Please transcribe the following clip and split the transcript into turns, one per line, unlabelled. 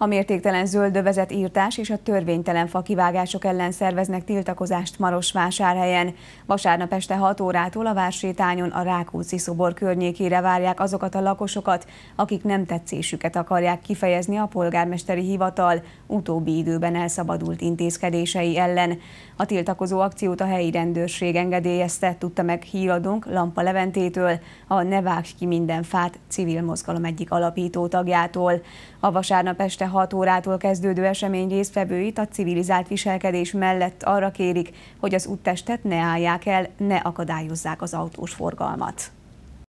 A mértéktelen zöldövezet írtás és a törvénytelen fakivágások ellen szerveznek tiltakozást Marosvásárhelyen. Vasárnap este 6 órától a vársétányon a Rákóczi szobor környékére várják azokat a lakosokat, akik nem tetszésüket akarják kifejezni a polgármesteri hivatal utóbbi időben elszabadult intézkedései ellen. A tiltakozó akciót a helyi rendőrség engedélyezte, tudta meg híradónk Lampa Leventétől, a Ne vágj ki minden fát civil mozgalom egyik alapító tagjától. A vasárnap este 6 órától kezdődő esemény résztvevőit a civilizált viselkedés mellett arra kérik, hogy az úttestet ne állják el, ne akadályozzák az autós forgalmat.